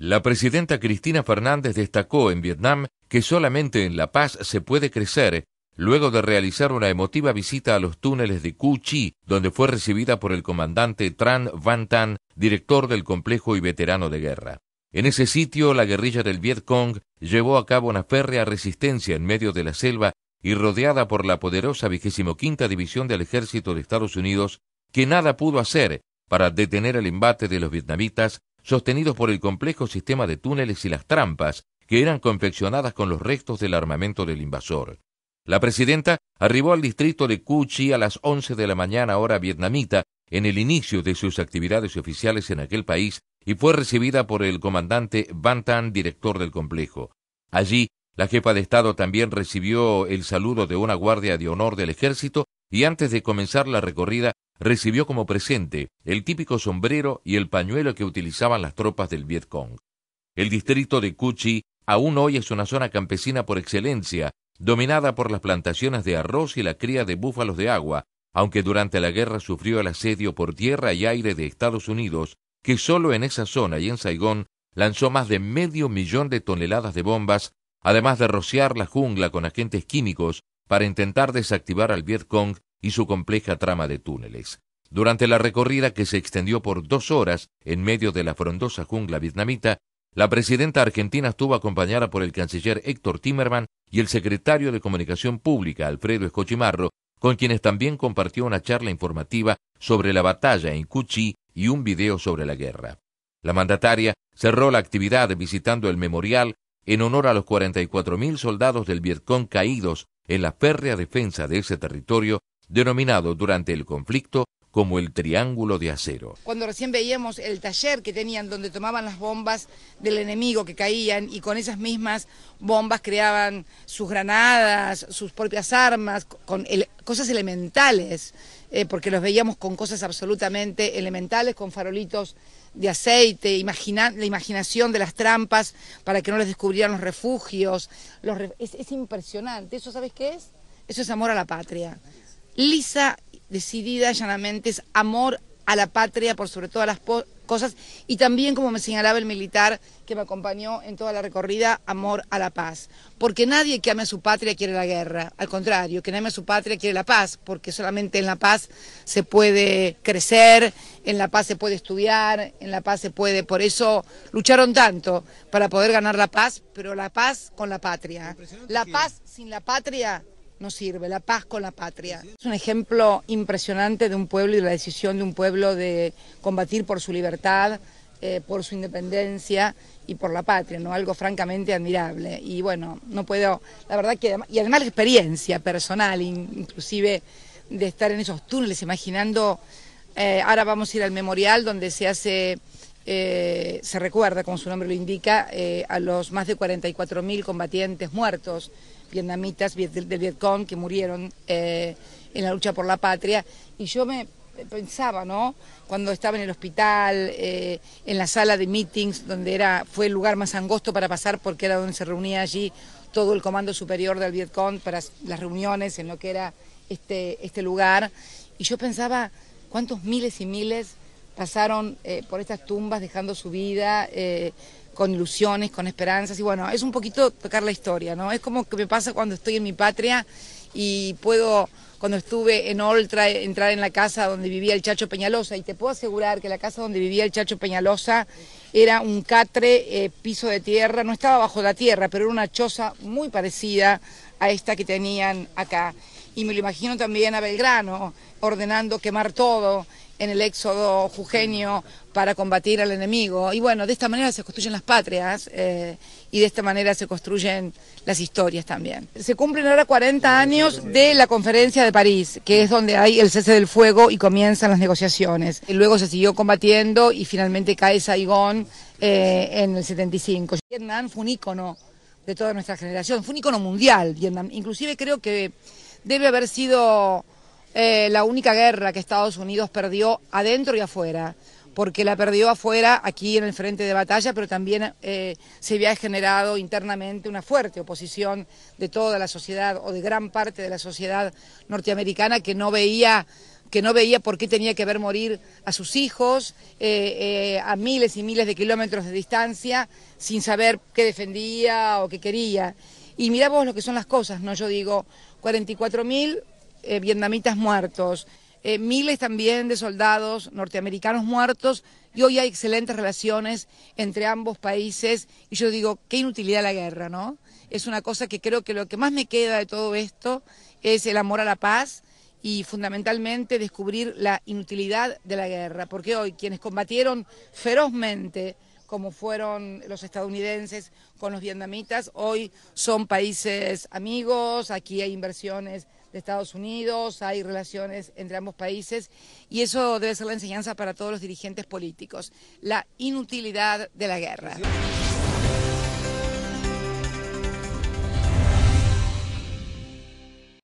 La presidenta Cristina Fernández destacó en Vietnam que solamente en La Paz se puede crecer, luego de realizar una emotiva visita a los túneles de Cu Chi, donde fue recibida por el comandante Tran Van Tan, director del complejo y veterano de guerra. En ese sitio, la guerrilla del Viet Cong llevó a cabo una férrea resistencia en medio de la selva y rodeada por la poderosa vigésimo quinta división del ejército de Estados Unidos, que nada pudo hacer para detener el embate de los vietnamitas sostenidos por el complejo sistema de túneles y las trampas que eran confeccionadas con los restos del armamento del invasor. La presidenta arribó al distrito de Cuchi a las once de la mañana hora vietnamita en el inicio de sus actividades oficiales en aquel país y fue recibida por el comandante Van Tan, director del complejo. Allí, la jefa de Estado también recibió el saludo de una guardia de honor del ejército y antes de comenzar la recorrida recibió como presente el típico sombrero y el pañuelo que utilizaban las tropas del Vietcong. El distrito de Cuchi aún hoy es una zona campesina por excelencia, dominada por las plantaciones de arroz y la cría de búfalos de agua, aunque durante la guerra sufrió el asedio por tierra y aire de Estados Unidos, que solo en esa zona y en Saigón lanzó más de medio millón de toneladas de bombas, además de rociar la jungla con agentes químicos para intentar desactivar al Vietcong y su compleja trama de túneles. Durante la recorrida que se extendió por dos horas en medio de la frondosa jungla vietnamita, la presidenta argentina estuvo acompañada por el canciller Héctor Timerman y el secretario de Comunicación Pública Alfredo Escochimarro, con quienes también compartió una charla informativa sobre la batalla en Cuchi y un video sobre la guerra. La mandataria cerró la actividad visitando el memorial en honor a los 44.000 soldados del Vietcong caídos en la férrea defensa de ese territorio denominado durante el conflicto como el triángulo de acero. Cuando recién veíamos el taller que tenían donde tomaban las bombas del enemigo que caían y con esas mismas bombas creaban sus granadas, sus propias armas, con cosas elementales, eh, porque los veíamos con cosas absolutamente elementales, con farolitos de aceite, la imaginación de las trampas para que no les descubrieran los refugios. es, es impresionante. ¿Eso sabes qué es? Eso es amor a la patria. Lisa decidida, llanamente, es amor a la patria por sobre todas las cosas y también, como me señalaba el militar que me acompañó en toda la recorrida, amor a la paz. Porque nadie que ame a su patria quiere la guerra, al contrario, quien ame a su patria quiere la paz, porque solamente en la paz se puede crecer, en la paz se puede estudiar, en la paz se puede... Por eso lucharon tanto para poder ganar la paz, pero la paz con la patria. La paz sin la patria no sirve, la paz con la patria. Es un ejemplo impresionante de un pueblo y la decisión de un pueblo de combatir por su libertad, eh, por su independencia y por la patria, ¿no? Algo francamente admirable. Y bueno, no puedo, la verdad que, y además la experiencia personal, inclusive de estar en esos túneles, imaginando, eh, ahora vamos a ir al memorial donde se hace eh, se recuerda, como su nombre lo indica, eh, a los más de 44.000 combatientes muertos vietnamitas del, Vietcong que murieron eh, en la lucha por la patria. Y yo me pensaba, ¿no? Cuando estaba en el hospital, en la sala de meetings, donde era, fue el lugar más angosto para pasar porque era donde se reunía allí todo el comando superior del Vietcong para las reuniones en lo que era este, este lugar. Y yo pensaba, ¿cuántos miles y miles pasaron eh, por estas tumbas dejando su vida eh, con ilusiones, con esperanzas. Y bueno, es un poquito tocar la historia, ¿no? Es como que me pasa cuando estoy en mi patria y puedo, cuando estuve en Oltra, entrar en la casa donde vivía el Chacho Peñalosa. Y te puedo asegurar que la casa donde vivía el Chacho Peñalosa era un catre, eh, piso de tierra, no estaba bajo la tierra, pero era una choza muy parecida a esta que tenían acá. Y me lo imagino también a Belgrano ordenando quemar todo en el éxodo jujeño para combatir al enemigo. Y bueno, de esta manera se construyen las patrias eh, y de esta manera se construyen las historias también. Se cumplen ahora 40 años de la conferencia de París, que es donde hay el cese del fuego y comienzan las negociaciones. Y luego se siguió combatiendo y finalmente cae Saigón eh, en el 75. Vietnam fue un ícono de toda nuestra generación, fue un ícono mundial Vietnam. Inclusive creo que debe haber sido eh, la única guerra que Estados Unidos perdió adentro y afuera, porque la perdió afuera aquí en el frente de batalla, pero también eh, se había generado internamente una fuerte oposición de toda la sociedad o de gran parte de la sociedad norteamericana que no veía que no veía por qué tenía que ver morir a sus hijos eh, a miles y miles de kilómetros de distancia sin saber qué defendía o qué quería. Y miramos lo que son las cosas, ¿no? Yo digo, 44.000 eh, vietnamitas muertos, eh, miles también de soldados norteamericanos muertos y hoy hay excelentes relaciones entre ambos países y yo digo, qué inutilidad la guerra, ¿no? Es una cosa que creo que lo que más me queda de todo esto es el amor a la paz y fundamentalmente descubrir la inutilidad de la guerra, porque hoy quienes combatieron ferozmente como fueron los estadounidenses con los vietnamitas, hoy son países amigos, aquí hay inversiones de Estados Unidos, hay relaciones entre ambos países y eso debe ser la enseñanza para todos los dirigentes políticos, la inutilidad de la guerra.